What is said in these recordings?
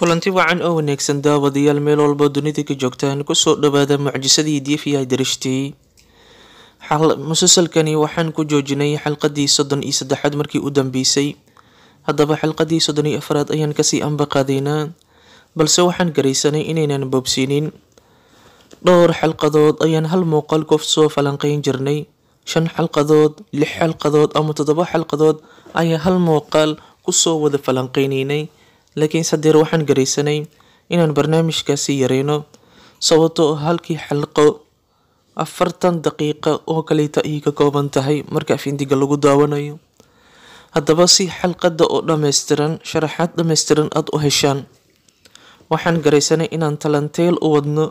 kulanti wacan oo wanaagsan daawadayaal meel walba dunida ka joogtaan kusoo dhawaada mucjisadii dfi darishti musalsalkani waxaan ku joojinay xalqadii soddon iyo saddexaad markii u dambeysay haddaba xalqadii soddon iyo afaraad ayaan kasii anbaqaadaynaa balse waxaan garaysanay inaynan boobsiinin dhowr xalqadood ayaan hal muuqaal kof soo falanqeyn jirnay shan xalqadood lix xalqadood ama toddoba xalqadood ayaa hal muuqaal kusoo wada falanqeyneynay laakiin sadeer waxaan garaysanay inaan barnaamijkaasi yareyno sababto oo ah halkii xalqo afartan daqiiqa oo kaleeta ay ka kooban tahay marka afindiga lagu daawanayo haddaba si xalqadda oo dhammaystiran sharaxaad dhammaystiran aada u heshaan waxaan garaysanay inaan talanteel u wadno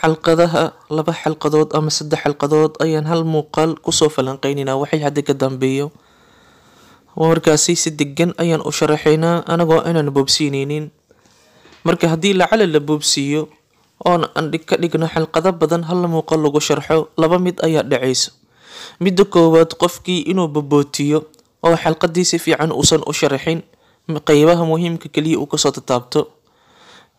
xalqadaha laba xalqadood ama saddex xalqadood ayaan hal muuqaal kusoo falanqeynayna waxay hadda ka dambeeyo markaasi si degan ayaan u sharaxaynaa anagoo inaan boobsiineynin marka haddii lacala la boobsiiyo oon andhig ka dhigno xilqado badan hal muuqo lagu sharxo laba mid ayaa dhacaysa midda koowaad qofkii inuu babootiyo oo xalqadii si fiican uusan u sharaxin qeybaha muhiimka keliya uu kasoo tataabto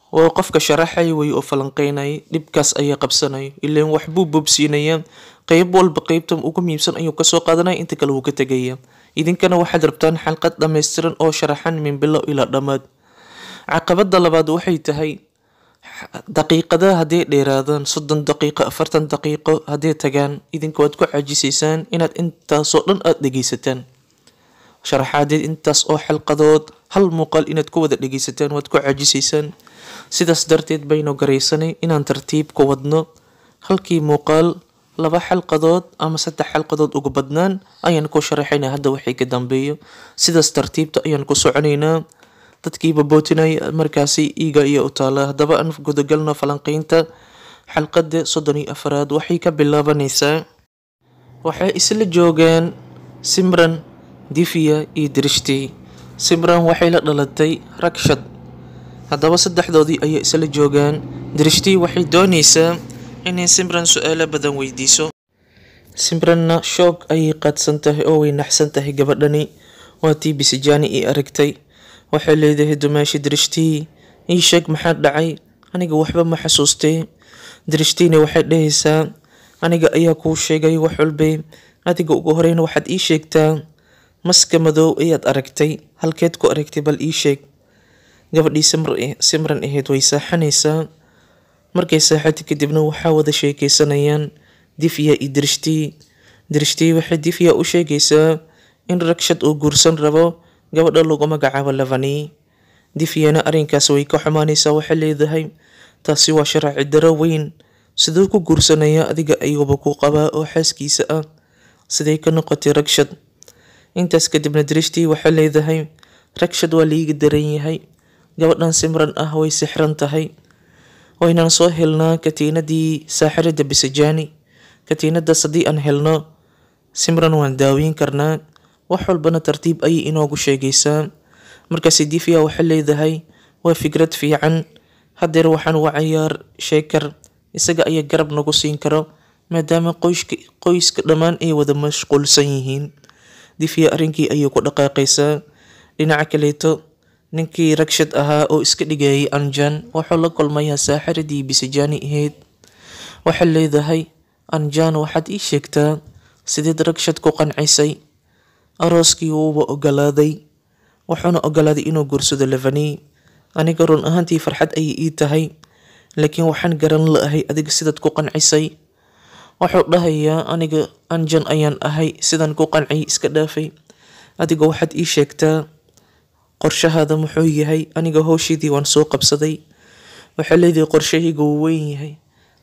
oo qofka sharaxay way u falanqeynay dhibkaas ayaa qabsanayo ilan waxbuu boobsiinayaa qeyb walba qeybta ugu muhiimsan ayuu kasoo qaadanaya inta kale wuu ka tegaya idinkana waxaad rabtaan xalqad dhammaystiran oo sharaxan min bilow ilaa dhammaad caqabada labaad waxay tahay daqiiqada hadday dheeraadaan soddon daqiiqo afartan daqiiqo hadday tagaan idinka waad ku cajisaysaan inaad intaasoo dhan aada dhegeysataan sharaxaadeed intaas oo xalqadood hal muuqaal inaad ku wada dhegeysataan waad ku cajisaysaan sidaas darteed baynu garaysanay inaan tartiib ku wadno halkii muuqaal laba xalqadood ama saddex xalqadood ugu badnaan ayaan ku sharaxaynaa hadda wixii ka dambeeyo sidaas tartiibta ayaan ku soconaynaa dadkiiba bootinay markaasi iiga iyo u taala haddaba aan gudagalno falanqiinta xalqada soddon iyo afaraad waxay ka bilaabanaysaa waxay isla joogeen simran difiya iyo dirishti simran waxay la dhalatay ragshad haddaba saddexdoodii ayay isla joogaan dirishti waxay doonaysaa inay simran su-aalo badan weydiiso simranna shoog ayay qaadsan tahay oo way naxsan tahay gabadhani waa tii bisijaani ii aragtay waxay leedahay dumaashi darishtii ii sheeg maxaa dhacay aniga waxba ma xasuustee dirishtiina waxay dhahaysaa aniga ayaa kuu sheegay wax walbe adiga ugu horeyna waxaad ii sheegtaa maska madow ayaad aragtay halkeed ku aragtay bal ii sheeg gabadhii simran ahayd way saaxanaysaa markay saaxati kadibna waxaa wada sheekeysanayaan difya iyo dirishtii dirishtii waxay difya u sheegaysaa in ragshad uu guursan rabo gabadha lagu magacaabo lavani difyana arrinkaas way ka xumaanaysaa waxay leedahay taasi waa sharaaci daro weyn siduu ku guursanaya adiga ayuuba ku qabaa oo xaaskiisa ah siday ka noqotay ragshad intaas kadibna dirishtii waxay leedahay ragshad waa liiga daran yahay gabadhan simran ah way sixran tahay oo inaan soo helnaa katiinadii saaxiradda bisajaani katiinadaas haddii aan helno simran waan daaweyn karnaa wax walbana tartiib ayay inoogu sheegaysaa markaas divia waxay leedahay waa fikrad fiican haddeer waxaan wacayaar sheekar isaga ayaa garab nagu siin karo maadaama qoyska qoyska dhammaan ay wada mashquulsan yihiin divia arrinkii ayay ku dhaqaaqaysaa dhinaca kaleeto ninkii ragshad ahaa oo iska dhigayay anjan wuxuu la kulmayaa saaxiradii bisajaani ahayd waxay leedahay anjan waxaad ii sheegtaa sideed ragshad ku qancisay arooskii wuuba ogolaaday wuxuuna ogolaaday inuu guursado levani aniga run ahaantii farxad ayay ii tahay laakiin waxaan garan la-ahay adiga sidaad ku qancisay wuxuu dhahayaa aniga anjan ayaan ahay sidaan ku qanciyay iska dhaafay adiga waxaad ii sheegtaa qorshahaada muxuu yahay aniga howshaydii waan soo qabsaday waxaa leedahay qorshahayga wuu weyn yahay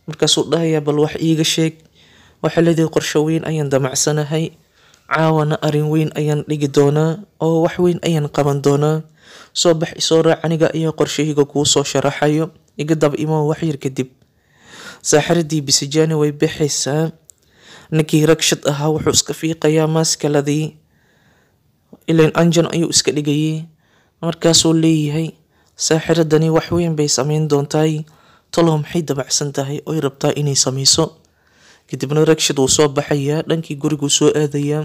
markaasuu dhahayaa bal wax iiga sheeg waxaa qorsho weyn ayaan damacsanahay caawana arin weyn ayaan dhigi doonaa oo wax weyn ayaan qaban doonaa soo bax isoo raac aniga ayaa qorshahayga kuu soo sharaxayo iga dab imoo waxyar kadib saaxiradii bisijaani way baxaysaa ninkii ragshad ahaa wuxuu iska fiiqayaa maaskaladii ilan anjan ayuu iska dhigayay markaasuu leeyahay saaxiradani wax weyn bay sameyn doontaay tolow maxay dabacsan tahay oy rabtaa inay sameyso kadibna ragshid wuu soo baxayaa dhankii guriguu soo aadayaa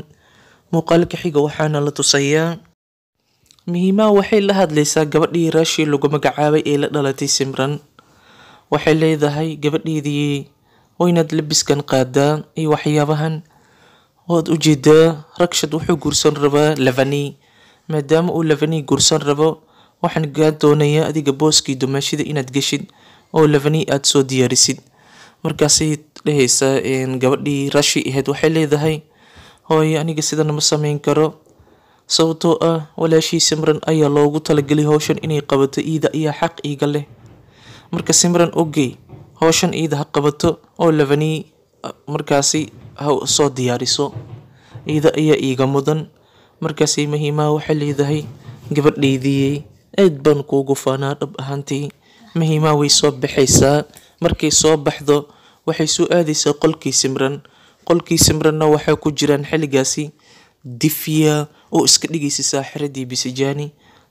muuqaalka xiga waxaana la tusayaa mihimaa waxay la hadlaysaa gabadhii raashii lagu magacaabay ee la dhalatay simran waxay leedahay gabadheedii waynaad labiskan qaadaa iyo waxyaabahan waad jeedaa ragshad wuxuu guursan rabaa lavani maadaama uu lavanii gursan rabo waxaan gaa doonayaa adiga booskii dumaashida inaad geshid oo lavanii aada soo diyaarisid markaasay dhehaysaa gabadhii rashi ahayd waxay leedahay hooyo aniga sidan ma samayn karo sababtoo ah walaashii simran ayaa loogu talagelay howshan inay qabato iida ayaa xaq iiga leh marka simran ogey howshan iida ha qabato oo lavanii ah, markaasi ha soo diyaariso iida ayaa iiga mudan markaasay mahiimaa waxay leedahay gabadhaydiiyey aad baan kuugu faanaa dhab ahaantii mahiimaa way soo baxaysaa markay soo baxdo waxay soo aadaysaa qolkii simran qolkii simranna waxaa ku jiraan xilligaasi difya oo iska dhigaysa saaxiradii bisijaani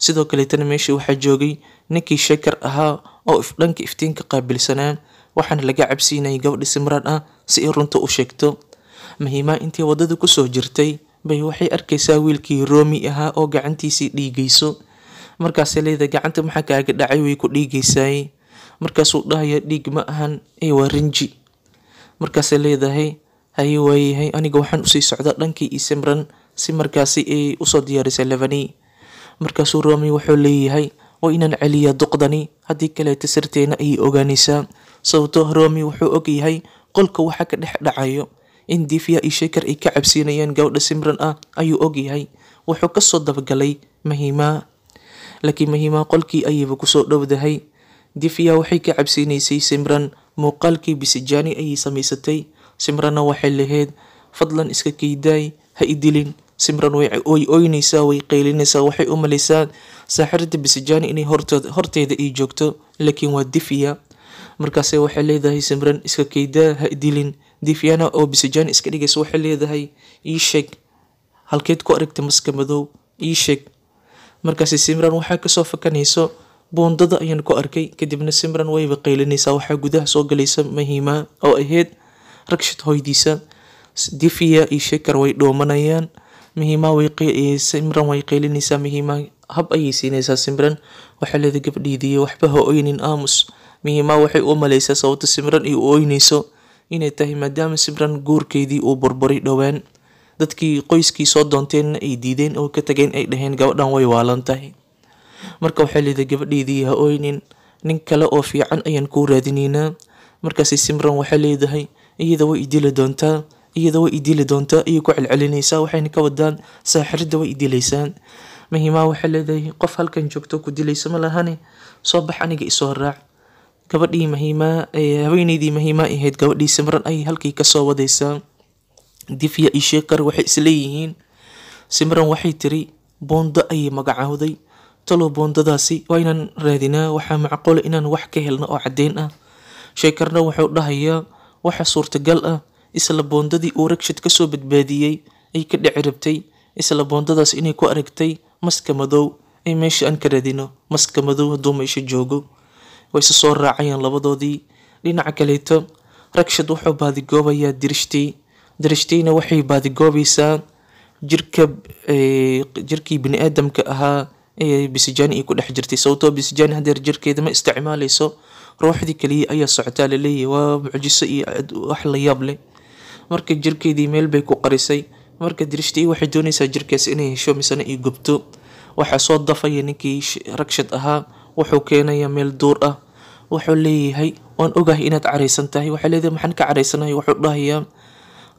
sidoo kaletana meesha waxaa joogay ninkii shekar ahaa oo dhanka iftiinka qaabilsanaa waxaana laga cabsiinayay gabadha simran ah si ay runta u sheegto mahiimaa intii waddada kusoo jirtay bay waxay arkaysaa wiilkii romi ahaa oo gacantiisii dhiigayso markaasay leedahay gacanta maxaa kaaga dhacay way ku dhiigaysaay markaasuu dhahaya dhiig ma ahan ee waa rinji markaasay leedahay haye waayahay aniga waxaan usii socda dhankii io si markaasi ay usoo diyaarisay levani markaasuu romi wuxuu leeyahay waa inaan celiya duqdani haddii kaleeta sirteena ayay ogaanaysaa sababto ah romi wuxuu ogyahay qolka waxa ka dhex dhacayo in divya iyo sheker ay ka cabsiinayeen gabadha simran ah ayuu ogyahay wuxuu kasoo dabagalay mahimaa laakiin mahimaa qolkii ayayba kusoo dhowdahay divya waxay ka cabsiinaysay simran muuqaalkii bisijaani ayay samaysatay simranna waxay lahayd fadlan iska keydaay ha idilin simran way oynaysaa way qaylinaysaa waxay u malaysaa saaxirada bisijaani inay horteeda ay joogto laakiin waa divya markaase waxay leedahay simran iska keydaa ha idilin diviana oo bisajan iska dhigaysa waxay leedahay ii sheeg halkeed ku aragtay maska madow ii sheeg markaasi simran waxaa kasoo fakanayso buundada ayaan ku arkay kadibna simran wayba qaylinaysaa waxaa gudaha soo galaysa mahimaa oo ahayd ragshad hoydiisa diviya iyo shekar way dhoomanayaan mihimaa simran way qaylinaysaa mihimaa hab ayay siinaysaa simran waxaa leeda gabdhiidiiyo waxba ha oynin aamus mihimaa waxay u malaysaa sababta simran iyo u oynayso inay tahay maadaama simran guurkeedii uu burburay dhowaan dadkii qoyskii soo doonteenna ay diideen oo ka tageen ay dhaheen gabadhan way waalan tahay marka waxay leedahay gabadheedii ha oynin nin kale oo fiican ayaan kuu raadinaynaa markaasay simran waxay leedahay iyada way idili doontaa iyada way idili doontaa ayay ku celcelinaysaa waxayna ka wadaan saaxiridda way idilaysaan mahimaa waxay leedahay qof halkan joogto ku dilaysa ma lahane soo bax aniga isoo raac gabadhii mahiimaa haweeneydii mahiimaa ahayd gabadhii simran ayay halkii kasoo wadaysaa difya iyo sheekar waxay isleeyihiin simran waxay tiri boondo ayay magacowday talow boondadaasi waa inaan raadinaa waxaa macqole ah inaan wax ka helno oo caddeyn ah sheekarna wuxuu dhahayaa waxa suurtagal ah isla boondadii uu ragshid kasoo badbaadiyey ay ka dhici rabtay isla boondadaas inay ku aragtay maska madow ee meesha aan ka raadino maska madow hadduu meesha joogo way isu soo raacayeen labadoodii dhinaca kaleeto rakshad wuxuu baadigoobayaa dirishtay dirishtayna waxay baadigoobaysaa jirka jirkii bini aadamka ahaa ee bisijaani ay ku dhex jirtay sababtoo ah bisijaani hadeer jirkeeda ma isticmaalayso ruuxdii kaliya ayaa socotaa laleeyahy waa mucjiso iyo wax la yaab leh marka jirkeedii meel bay ku qarisay marka dirishtii waxay doonaysaa jirkaas inay hesho misena ay gubto waxaa soo dafaya ninkii rakshad ahaa wuxuu keenayaa meel duur ah wuxuu leeyahay waan ogahay inaad caraysan tahay waxay leedahay maxaan ka careysanahay wuxuu dhahayaa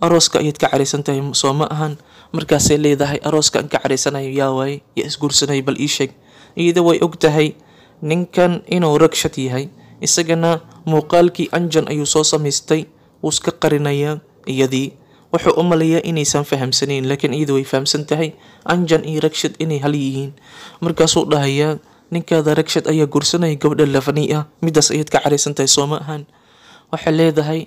arooska ayaad ka careysan tahay soo ma ahan markaasay leedahay arooska aan ka careysanayo yaa waaye yaa isguursanaya bal ii sheeg iyada way og tahay ninkan inuu ragshad yahay isagana muuqaalkii anjan ayuu soo samaystay wuu iska qarinayaa iyadii wuxuu u malayaa inaysan fahamsanayn laakiin iyada way fahamsan tahay anjan iyo ragshad inay hal yihiin markaasuu dhahayaa ninkaada ragshad ayaa guursanaya gabdha lafaney ah midaas ayaad ka caraysantahay tahay sooma ahaan waxay leedahay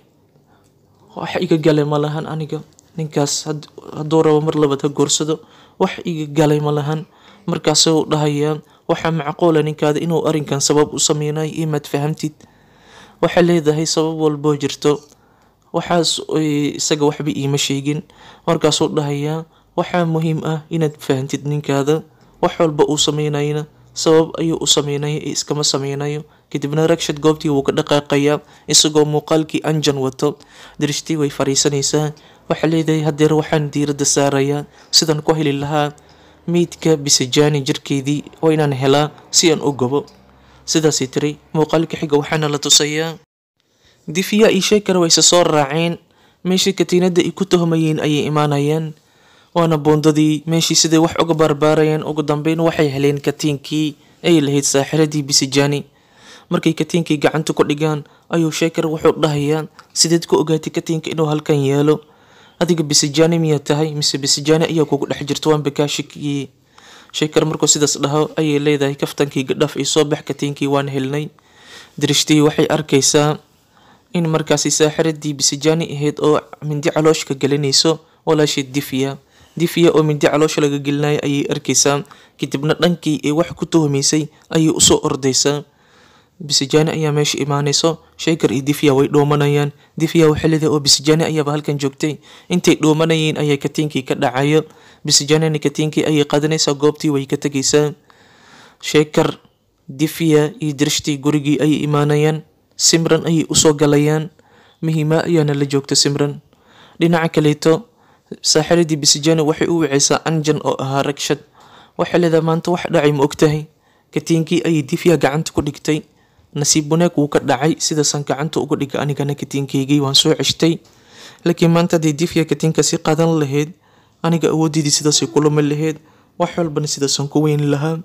wax iga galay ma aniga ninkaas hadduu rabo mar labaad ha guursado wax iga galay ma lahan markaase uu waxaa macquula ah ninkaada inuu arrinkan sabab u sameynayo imaad fahamtid waxay leedahay sabab walboo jirto waxaas isaga waxba iima sheegin markaasuu dhahayaa waxaa muhiim ah inaad fahantid ninkaada wax walba uu sameynayna sabab ayuu u sameynaya iyo iskama sameynayo kadibna ragshad goobtii wuu ka dhaqaaqayaa isagoo muuqaalkii anjan wato dirishtii way fariisanaysaa waxaa leedahay haddeer waxaan diiradda saarayaa sidaan ku heli lahaa meydka bisajaani jirkeedii waa inaan helaa si aan u gobo sidaasay tiri muuqaalka xiga waxaana la tusayaa difiya iyo sheekar wayse soo raaceen meesha katiinada ay ku tuhmayeen ayay imaanayaan waana boondadii meeshii siday wax uga barbaarayeen ugu dambeyn waxay heleen katiinkii ay lahayd saaxiradii bisijani markay katiinkii gacanta ku dhigaan ayuu sheekar wuxuu dhahayaa sideed ku ogaatay katiinka inuu halkan yeelo adiga bisijani miyaa tahay mise bisijani ayaa kugu dhex jirta waan bakaashikii sheekar markuu sidaas dhaho ayay leedahay kaftankii gadhaaf iyo soo bax katiinkii waan helnay dirishtihii waxay arkaysaa in markaasi saaxiradii bisijani ahayd oo mindi calooshka gelinayso walaashii difiya difiya oo mindi caloosha laga gelinaya ayay arkaysaa kadibna dhankii ee wax ku tuhmaysay ayay usoo ordaysaa bisijaani ayaa meesha imaanayso sheekar iyo difiya way dhoomanayaan difiya xilida oo bisijaani ayaaba halkan joogtay intay dhoomanayeen ayaa katiinkii ka dhacaya bisijaanina katiinkii ayay qaadanaysaa goobtii way ka tegaysaa sheekar difiya iyo dirishtii gurigii ayay imaanayaan simran ayay usoo galayaan mihimaa ayaana la joogta simran dhinaca kaleeto saaxiradii bisijano waxay u wiceysaa anjan oo ahaa ragshad waxay leedahay maanta wax dhacay ma ogtahay katiinkii ayay difyaha gacanta ku dhigtay nasiib wanaag wuu ka dhacay sidaasaan gacanta uga dhiga anigana katiinkaygii waan soo ceshtay laakiin maanta hadday difya katiinka si qaadan lahayd aniga awoodiidii sidaasay kulama lahayd wax walbana sidaasaan ku weyn lahaa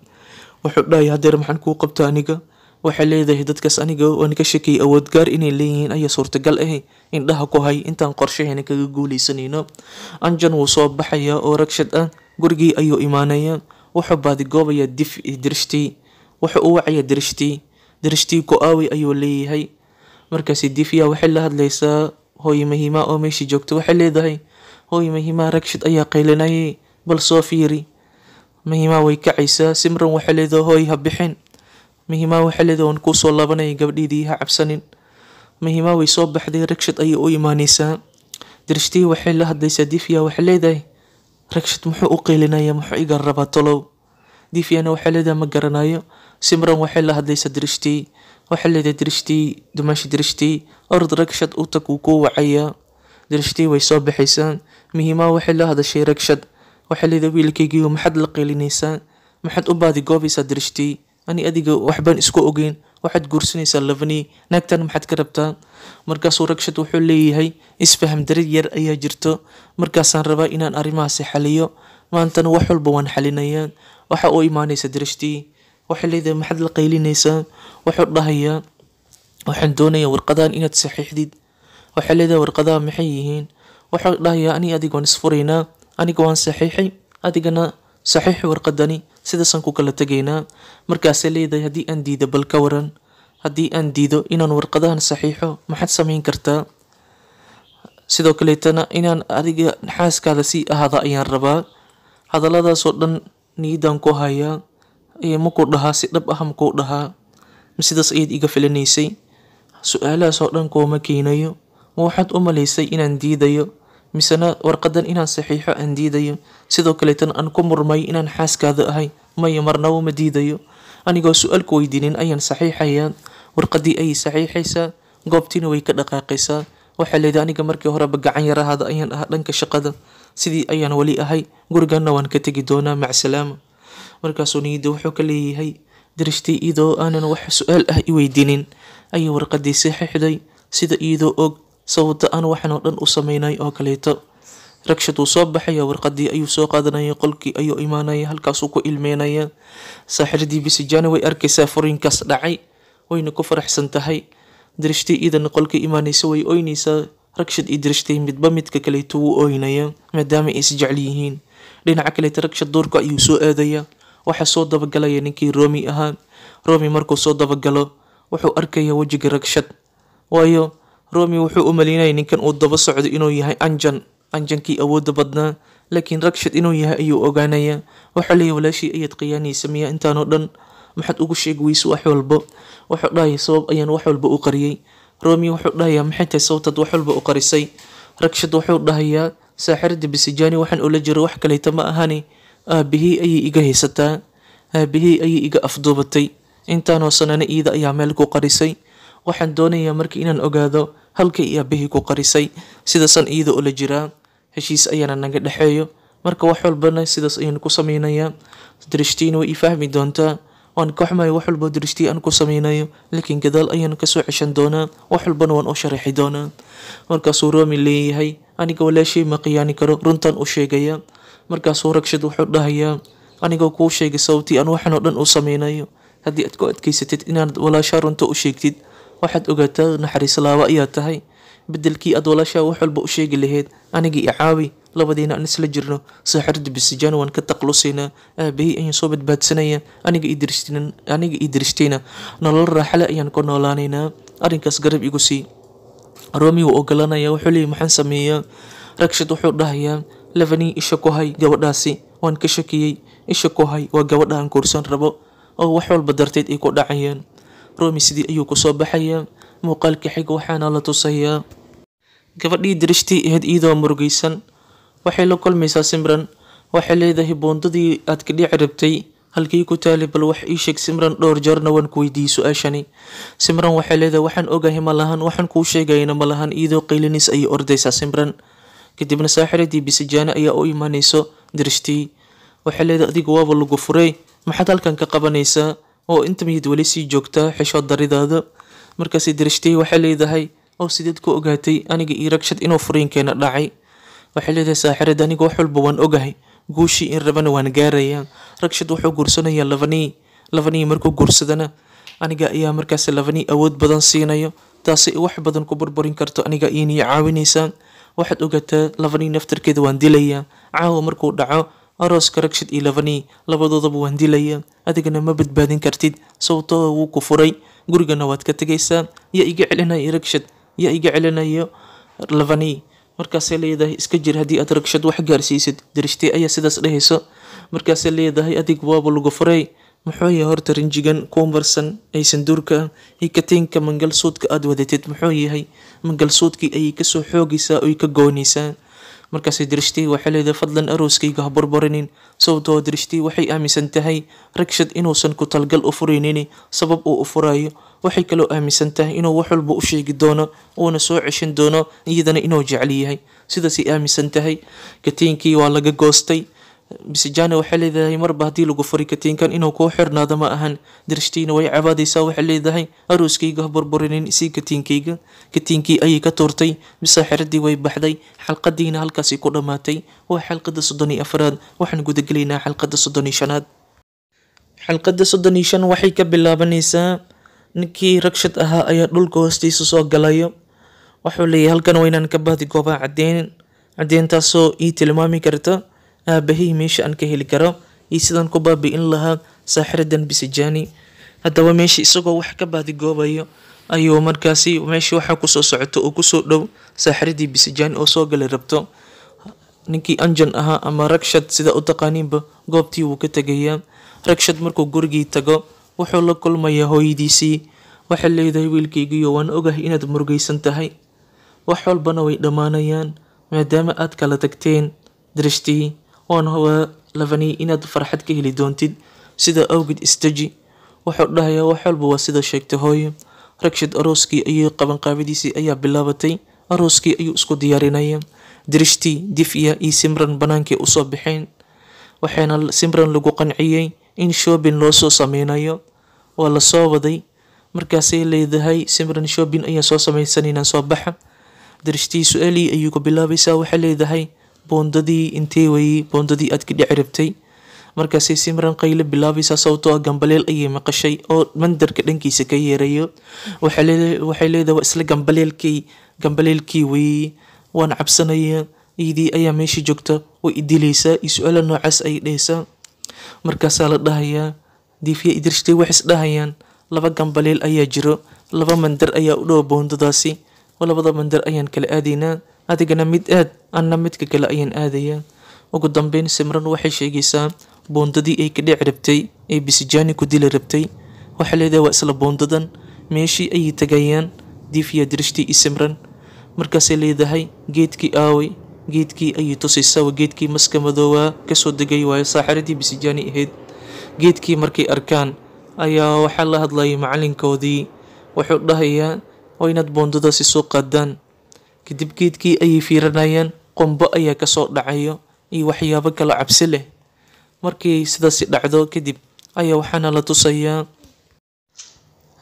wuxuu dhahay hadeer maxaan kuu qabtaa aniga waxay leedahay dadkaas aniga oo naga sheekayay awoodgaar inay leeyihiin ayaa suurtagal ah indhaha ku hay intaan qorshaheena kaga guulaysanayno anjan wuu soo baxaya oo ragshad ah gurigii ayuu imaanaya wuxuu baadigoobayaa dif dirishtii wuxuu u wacayaa dirishtii dirishtii ku-aawey ayuu leeyahay markaasi difya waxay la hadlaysaa hooyo mahima oo meeshii joogta waxay leedahay hooyo mahima ragshid ayaa qaylinayay bal soo fiiri mahima way kacaysaa simran waxay leedahay hooy ha bixin mihimaa xilliga oon kuusoo laabanayay gabadhiidii ha cabsanin mihimaa way soo baxday ragshad ayay u imaaneysaa dirishtii waxay la hadlaysaa difiya waxay leedahay ragshad muxuu u qeelinaya muxuu iga rabaa tolow difiyana waxay leedahay ma garanayo simran waxay la hadlaysaa dirishtii waxay leedahay dirishtii dumaasha dirishtii orod ragshad u tag kuu wacayaa dirishtii way soo baxaysaa mihimaa waxay la hadashay ragshad waxay leedahay wiilkaygiiyo maxaad la qeelinaysaa maxaad u baadi goobaysaa dirishtii ani adiga waxbaan isku ogeyn waxaad guursanaysaa labaney naagtan maxaad ka rabtaa markaasuu ragshad wuxuu leeyahay isfaham dare yar ayaa jirto markaasaan rabaa inaan arrimahaasi xaliyo maantana wax walba waan xalinayaa waxa u imaanaysa darashtii waxay leedahay maxaad la qaylinaysaa wuxuu dhahayaa waxaan doonayaa warqadahan inaad saxiixdid waxay leedahay warqadaha maxay yihiin wuxuu dhahayaa ani adiga waan isfuraynaa aniga waan saxiixay adigana saxiixi warqadani sidaasaan ku kala tegaynaa markaasay leedahay haddii aan diido bal ka waran haddii aan diido inaan warqadahan saxiixo maxaad samayn kartaa sidoo kaleetana inaan adiga xaaskaada sii ahaada ayaan rabaa hadalladaasoo dhan niyadan ku hayaa maku dhahaa si dhab ah makuu dhahaa ma sidaas ayaad iga filanaysay su-aalahaasoo dhan kooma keenayo ma waxaad u malaysay inaan diidayo misena warqadan inaan saxiixo aan diidayo sidoo kaleetan aan ku murmayo inaan xaaskaada ahay maya marnabo ma diidayo anigoo su-aal ku weydiinin ayaan saxiixayaa warqadii ayay saxiixaysaa goobtiina way ka dhaqaaqaysaa waxaa leeday aniga markii horeba gacan yarahaada ayaan ahaa dhanka shaqada sidii ayaan weli ahay guriganna waan ka tegi doonaa macsalaama markaasuu niyadda wuxuu ka leeyahay dirishtii iyadoo aanan wax su-aal ah i weydiinin ayay warqadii saxiixday sida iyadoo og sababta aan waxaanoo dhan u sameynay oo kaleeto ragshad wuu soo baxaya warqadii ayuu soo qaadanaya qolkii ayuu imaanaya halkaasuu ku ilmeynaya saaxiradii bisijani way arkaysaa furiinkaas dhacay wayna ku faraxsan tahay dirishtay iidan qolkii imaanaysa way oynaysaa ragshad iyo dirishtay midba midka kaleeto wuu ooynaya maadaama ay isjecel yihiin dhinaca kaleeto ragshad duurka ayuu soo aadaya waxaa soo dabagalaya ninkii roomi ahaa romi markuu soo dabagalo wuxuu arkaya wejiga ragshad waayo رومي وحو أمالينا ينين كان أود دبا سعود إنو يهي أنجان أنجان كي أود دبادنا لكن ركشت إنو يهي أيو أغانايا وحالي ولاشي أيد قياني سميا إنتانو دن محد أغو شيقويس وحو البو وحو داي سبب أيان وحو البو أقريي رومي وحو داي محنتي صوتت وحو البو أقريسي ركشت وحو داي ساحر دي بسجاني وحن أولجر وحك لي تما أهاني أبهي أي إيغا هيستا أبهي أي إيغا أفضوبتي إنتانو سنان إيدا أيامالكو قريسي وحن دوني يا مركي إنان أغادو halkay iyo aabahii ku qarisay sidaasan iyada oo la jiraa heshiis ayaana naga dhexeeyo marka wax walbana sidaas ayaynu ku samaynayaa darishtiin way ii fahmi doontaa waan ka xumahay wax walba darishtii aan ku samaynayo laakiin gadaal ayaanu kasoo ceshan doonaa wax walbana waan u sharaxi doonaa markaasuu roomi leeyahay aniga walaashii ma qiyaani karo runtaan u sheegaya markaasuu ragshad wuxuu dhahayaa anigoo kuu sheegay sababtii aan waxan oo dhan u samaynayo haddii aad ku adkaysatid inaanad walaashaa runta u sheegtid waxaad ogaataa naxariis laaba ayaa tahay bedelkii aad walaashaa wax walba u sheegi lahayd anigii i caawi labadiina aan isla jirno saaxirada bisijaan waan ka taqlusaynaa aabahey ayaan soo badbaadsanaya aniga ii diristayna nolol raaxale ayaan ku noolaanaynaa arrinkaas garab igu sii romi wuu ogolanaya wuxuu leeyay maxaan sameeyaa ragshad wuxuu dhahayaa labanii isha ku hay gabadhaasi waan ka shakiyey isha ku hay waa gabadha aan kuursan rabo oo wax walba darteed ay ku dhacayaan roomi sidii ayuu kusoo baxayaa muuqaalka xiga waxaana la tusayaa gabadhii dirishtii ahayd iyadoo murugaysan waxay la kulmaysaa simran waxay leedahay buundadii aad ka dhici rabtay halkii ku taalay bal wax ii sheeg simran dhowr jeerna waan ku weydiiyey su-aashani simran waxay leedahay waxaan ogahay malahan waxaan kuu sheegayna malahan lahan iyadoo qaylinis ayay ordaysaa simran kadibna saaxiradii bisajaane ayaa u imanayso dirishtii waxay leedahay adiga waaba lagu furay maxaad halkan ka qabanaysaa oo inta miyaad weli sii joogtaa xishood daridaada markaasay darashtey waxay leedahay oo oh, sideed ku ogaatay aniga ii ragshad inuu furiinkeena dhacay waxay leedahay saaxirad aniga wax walba waan ogahay guushii in rabana waan gaarayaa ragshad wuxuu guursanayaa labanii labanii markuu guursadana aniga ayaa markaas labanii awood badan siinayo taasi wax badan ku burburin karto aniga iinii caawinaysaa waxaad ogaataa labanii naftarkeeda waan dilayaa caawa markuu dhaco arooska ragshid iyo labanii labadoodaba waan dilaya adigana ma badbaadin kartid sababtooda wuu ku furay gurigana waad ka tegaysaa yaa iga celinayo ragshad yaa iga celinayo labanii markaasay leedahay iska jir haddii aad ragshad wax gaarsiisid darishte ayaa sidaas dhehayso markaasay leedahay adig waaba lagu furay muxuu horta rinjigan kuumarsan ee sanduurka iyo kateenka mangalsuudka aada wadatid muxuu yahay mangalsuudkii ayay kasoo xoogaysaa oy ka goonaysaa markaasay dirishti waxay leedahay fadlan arooskayga ha burburinin sababtoo ah darishtii waxay aaminsan tahay ragshad inuusan ku talgal u furaynin sabab uu u furayo waxay kaloo aaminsan tahay inuu wax walba u sheegi doono uuna soo ceshan doono iyadana inuu jecel yahay sidaasay aaminsan tahay katiinkii waa laga goostay bisijane waxay leedahay marba haddii lagu furi katiinkan inuu kuu xirnaado ma ahan darishtiina way cabaadaysaa waxay leedahay arooskayga ha burburinin isii katiinkayga katiinkii ayay ka tuurtay bisaaxiradii way baxday xalqadiina halkaasi ku dhammaatay waa xalqada soddon iyo afraad waxaan gudagelaynaa xalqada soddon iyo shanaad xalqada soddon iyo shan waxay ka bilaabanaysaa ninkii ragshad ahaa ayaa dhulka hoostiisa soo galayo wuxuu leeyahay halkan waynaan ka bahdi goobaa cadeen cadeyntaasoo ii tilmaami karta aabbahay meesha aan ka heli karo iyo sidaan ku baabi'in lahaa saaxiradan bisajaani haddaba meesha isagoo wax ka baadigoobayo ayuu markaasi meesha waxaa kusoo socoto oo kusoo dhow saaxiradii bisajaani oo soo gali rabto ninkii anjan ahaa ama ragshad sida u taqaaniinba goobtii wuu ka tegayaa ragshad markuu gurigii tago wuxuu la kulmayaa hooyadiisii waxay leedahay wiilkaygiiyo waan ogahay inaad murugaysan tahay wax walbana way dhammaanayaan maadaama aad kala tagteen darashtii waan labaniyey inaad farxad ka heli doontid sida awgid istaji wuxuu dhahayaa wax walba waa sida sheegtay hooyo ragshad arooskii ayuu qabanqaabadiisii ayaa bilaabatay arooskii ayuu isku diyaarinaya dirishtii difya iyo simran banaankay usoo baxeen waxaana simran lagu qanciyey in shoobin loosoo sameynayo waa la soo waday markaasay leedahay simran shoobin ayaa soo sameysanayna soo baxa dirishtii su-aalii ayuu ku bilaabaysaa waxaa leedahay boondadii intee wayey boondadii aad ka dhici rabtay markaasay simran qayle bilaabaysaa sababtoo ah gambaleel ayay maqashay oo mandarka dhankiisa ka yeerayo waxay leedahay isla gambaleelkay gambaleelkii weeyey waan cabsanaya iyadii ayaa meesha joogta way idilaysaa iyo su-aala noocaas ayay dhehaysaa markaasaa la dhahayaa diifya idirshitay wax is laba gambaleel ayaa jiro laba mandar ayaa u dhow boondadaasi labada mandar ayaan kala aadaynaa adigana mid aad anna midka kale ayaan aadayaa ugu dambeyn simran waxay sheegaysaa boondadii ay ka dhici rabtay ee bisijaani ku dili rabtay waxay leedahay waa isla boondadan meeshii ayay tagayaan diifyaa dirishtii i simran markaasay leedahay geedkii aawey geedkii ayay tusaysaa waa geedkii maska madoowaa kasoo degay waayo saaxiradii bisijaani ahayd geedkii markay arkaan ayaa waxaa la hadlayay macalinkoodii wuxuu dhahayaa waa inaad boondadaasi soo qaadaan kadib geedkii ayay fiirinayeen qombo ayaa kasoo dhacayo iyo waxyaabo kala cabsi leh markii sidaasi dhacdo kadib ayaa waxaana la tusayaa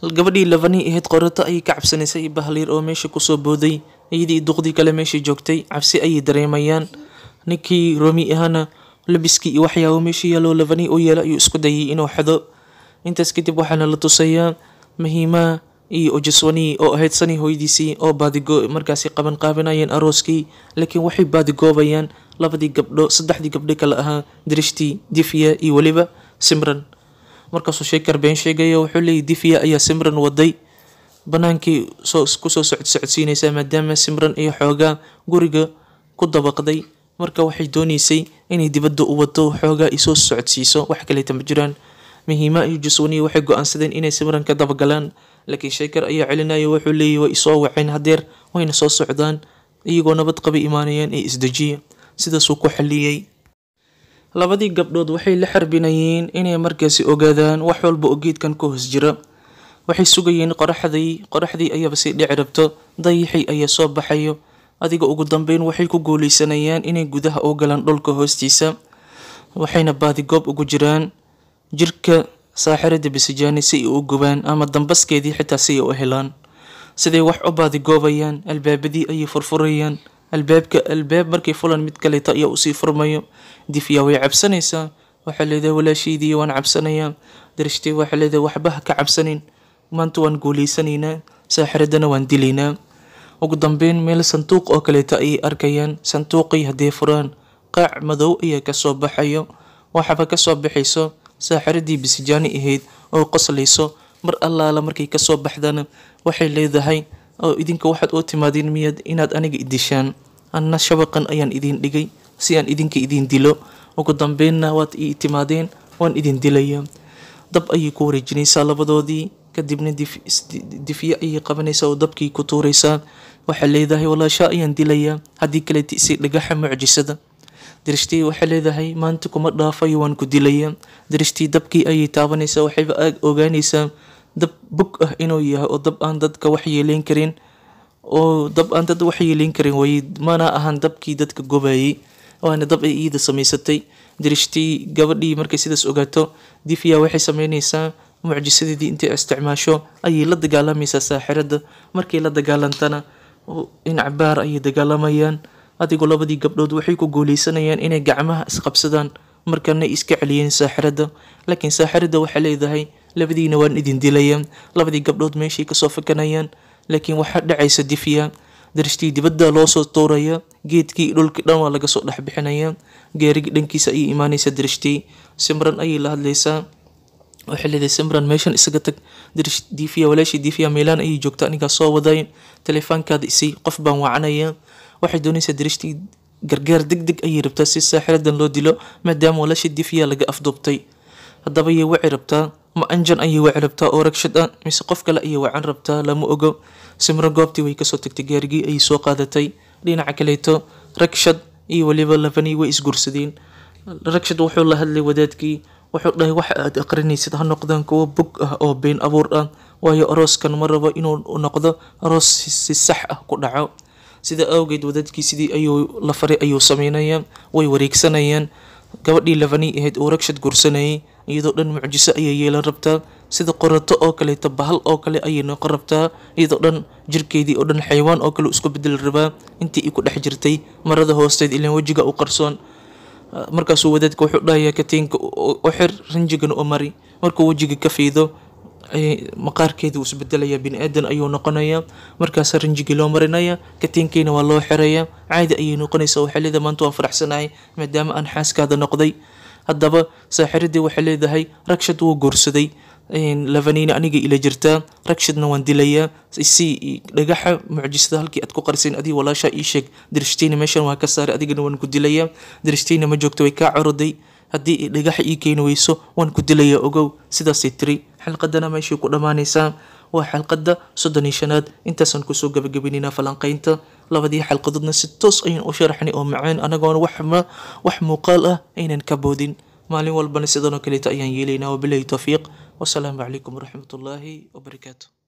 gabadhii labanay ahayd qorato ayay ka cabsanaysay bahliir oo meesha kusoo booday iyadii duqdii kale meesha joogtay cabsi ayay dareemayaan ninkii romi ahaana labiskii iyo waxyaabo meesha yaaloo labanay oo yeelo ayuu isku dayay inuu xado intaas kadib waxaana la tusayaa muhiimaha iyo ojaswani oo ahayd sani hooyadiisii oo baadigo markaasi qaban arooskii laakiin waxay baadigoobayaan labadii gabdho saddexdii gabdho kale ahaa dirishtii difiya iyo weliba simran markaasuu sheekar been sheegayo wuxuu leeyay difiya ayaa simran waday banaankii kusoo socod socodsiinaysa maadaama simran iyo xoogaa guriga ku dabaqday marka waxay doonaysay inay dibadda u wado xoogaa isoo socodsiiso wax kaleeta ma jiraan muhiima iyo juswani waxay go-aansadeen inay simran ka dabagalaan laakiin sheekar ayaa celinaya wuxuu leeyahy way isoo waceen hadeer wayna soo socdaan iyagoo nabad qabay imaanayeen ee isdejiya sidaasuu ku xaliyey labadii gabdhood waxay la xarbinayeen inay markaasi ogaadaan wax walba oo geedkan ka hoos jira waxay sugayeen qoraxdii qoraxdii ayaaba sii dhici rabto dayixii ayaa soo baxayo adiga ugu dambeyn waxay ku guuleysanayaan inay gudaha u galaan dhulka hoostiisa waxayna baadigoob ugu jiraan jirka saaxirada bisijaani si ay u gubaan ama dambaskeedii xitaa si ay u helaan siday wax u baadigoobayaan albaabadii ayay furfurayaan albaabka albaab markay fulan mid kaleeta ayaa usii furmayo difyaa way cabsanaysaa waxaa leedahay walaashaydii waan cabsanayaa darishtii waxaa leedahay waxba ha ka cabsanin maanta waan guuleysanaynaa saaxiradana waan dilaynaa ugu dambeyn meel sanduuq oo kaleeta ayay arkayaan sanduuqii hadday furaan qaac madow ayaa kasoo baxayo waxaba kasoo baxayso saaxiradii bisijaani ahayd oo qoslayso mar allaala markay kasoo baxdana waxay leedahay oo oh, idinka waxaad oo timaadeen miyaad inaad aniga idishaan anna shabaqan ayaan idin dhigay si aan idinka idin dilo ugu dambeynna waad ii timaadeen waan idin dilayaa dab ayay ku wareejinaysaa labadoodii kadibna difyo ayay qabanaysaa oo dabkii ku tuuraysaa waxaa leedahay walaasha ayaan dilayaa haddii kaleeti isay dhagaxa mucjisada darishtii waxay leedahay maanta kuma dhaafayo waan ku dilaya darishtii dabkii ayay taabanaysaa waxayba aag ogaanaysaa dab bug ah inuu yahay oo dab aan dadka wax yeeleyn karin oo dab aan dad wax yeeleyn karin way mana ahan dabkii dadka gobayay waana dab ay iida samaysatay dirishtii gabadhii markay sidaas ogaato difya waxay sameynaysaa mucjisadeedii intay isticmaasho ayay la dagaalamaysaa saaxirada markay la dagaalantana in cabaar ayay dagaalamayaan adigoo labadii gabdhood waxay ku guuleysanayeen inay gacmaha isqabsadaan markana iska celiyeen saaxiradda laakiin saaxiradda waxay leedahay labadiina waan idin dilayeen labadii gabdhood meeshay kasoo fakanayeen laakiin waxaa dhacaysa difya darishtii dibadda loosoo tuuraya geedkii dhulkii dhan waa laga soo dhex bixinaya geerigi dhankiisa ayay imaanaysa darishtii simran ayay la hadlaysaa waxay leedahay simran meeshan isaga tag dirish difiya walaashii difiya milaan ayay joogta anigaa soo waday teleefaankaada isii qof baan wacanaya waxay doonaysaa dirishtii gargaar deg deg ayay rabtaa si saaxiradan loo dilo maadaama walaashii difiyaa laga afduubtay haddaba yay waci rabtaa ma anjan ayay waci rabtaa oo ragshad ah mise qof kale ayay wacan rabtaa lama ogo simro goobtii way kasoo tagtay gaarigii ayay soo qaadatay dhinaca kaleeto ragshad iyo weliba labani way isguursadeen ragshad wuxuu la hadlay wadaadkii wuxuu dhahay waxa aad aqrinaysid ha noqdaan kuwo bog ah oo been abuur ah waayo arooskan ma rabo inuu noqdo aroos si sax ah ku dhaco sida awgeed wadaadkii sidii ayuu la faray ayuu sameynayaan way wareegsanayaan gabadhii labanay ahayd uu ragshad guursanayay iyadoo dhan mucjiso ayay yeelan rabtaa sida qorato oo kaleeto bahal oo kale ayay noqon rabtaa iyadoo dhan jirkeedii oo dhan xayawaan oo kale isku bedeli rabaa intii ku dhex jirtay marada hoosteed ilaan wejiga u qarsoon markaasuu wadaadka wuxuu dhahayaa kateenka u xir rinjigan u mari markuu wejiga ka fiido maqaarkeedu isbedelaya bini-aadan ayuu noqonaya markaas rinjigii loo marinaya katiinkiina waa loo xiraya caadi ayay noqonaysaa waxay leedahay maanta waan faraxsanahay maadaama aan xaaskaada noqday haddaba saaxiradii waxay leedahay ragshad wuu guursaday lavanina aniga ila jirtaa ragshadna waan dilayaa si dhagaxa mucjisada halkii aad ku qarsayn adiga walaashaa ii sheeg dirishtiina meeshan waa ka saaray adigana waan ku dilayaa dirishtiina ma joogto way kaa coroday haddii ay dhagax ii keeni weyso waan ku dilaya ogow sidaasay tiri xilqadana meeshii ku dhammaanaysaa waa xalqada soddon iyo shanaad intaasaan kusoo gabagabeynayna falanqaynta labadii xalqadoodna si toos ayaan u sharaxnay oo maceen anagoona wax muuqaal ah aynan ka boodin maalin walbana sidanoo kaleeta ayaan yeelaynaa wabilahi towfiiq wasalaamu calaykum waraxmatullaahi wabarakaatu